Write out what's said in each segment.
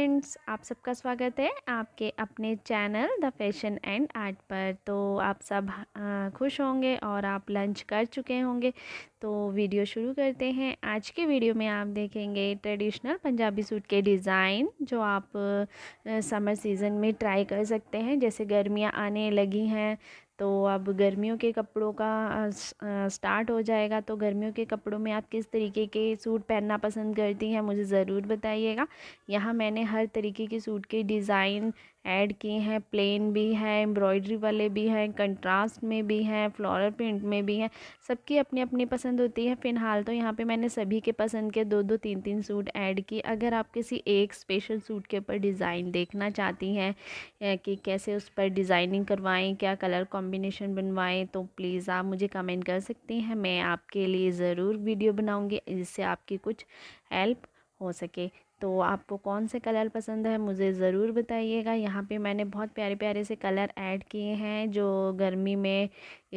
friends आप सबका स्वागत है आपके अपने channel The Fashion and Art पर तो आप सब खुश होंगे और आप लंच कर चुके होंगे तो वीडियो शुरू करते हैं आज के वीडियो में आप देखेंगे ट्रेडिशनल पंजाबी सूट के डिज़ाइन जो आप समर सीज़न में ट्राई कर सकते हैं जैसे गर्मियाँ आने लगी हैं तो अब गर्मियों के कपड़ों का स्टार्ट हो जाएगा तो गर्मियों के कपड़ों में आप किस तरीके के सूट पहनना पसंद करती हैं मुझे ज़रूर बताइएगा यहाँ मैंने हर तरीके के सूट के डिज़ाइन ऐड किए हैं प्लेन भी हैं एम्ब्रॉयडरी वाले भी हैं कंट्रास्ट में भी हैं फ्लोरल प्रिंट में भी हैं सबकी अपनी अपनी पसंद होती है फ़िलहाल तो यहाँ पे मैंने सभी के पसंद के दो दो तीन तीन सूट ऐड किए अगर आप किसी एक स्पेशल सूट के ऊपर डिज़ाइन देखना चाहती हैं कि कैसे उस पर डिज़ाइनिंग करवाएँ क्या कलर कॉम्बिनेशन बनवाएँ तो प्लीज़ आप मुझे कमेंट कर सकती हैं मैं आपके लिए ज़रूर वीडियो बनाऊँगी जिससे आपकी कुछ हेल्प हो सके तो आपको कौन से कलर पसंद है मुझे ज़रूर बताइएगा यहाँ पे मैंने बहुत प्यारे प्यारे से कलर ऐड किए हैं जो गर्मी में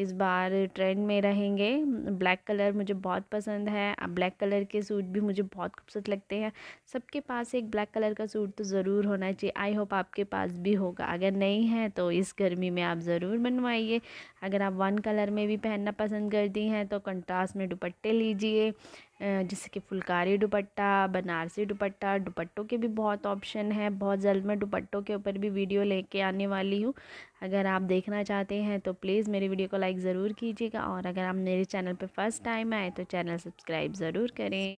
इस बार ट्रेंड में रहेंगे ब्लैक कलर मुझे बहुत पसंद है ब्लैक कलर के सूट भी मुझे बहुत खूबसूरत लगते हैं सबके पास एक ब्लैक कलर का सूट तो ज़रूर होना चाहिए आई होप आपके पास भी होगा अगर नहीं है तो इस गर्मी में आप ज़रूर बनवाइए अगर आप वन कलर में भी पहनना पसंद करती हैं तो कंट्रास्ट में दुपट्टे लीजिए जैसे कि फुलकारी दुपट्टा बनारसी दुपट्टा दुपट्टों के भी बहुत ऑप्शन है बहुत जल्द मैं दुपट्टों के ऊपर भी वीडियो लेके आने वाली हूँ अगर आप देखना चाहते हैं तो प्लीज़ मेरी वीडियो को लाइक ज़रूर कीजिएगा और अगर आप मेरे चैनल पर फर्स्ट टाइम आए तो चैनल सब्सक्राइब ज़रूर करें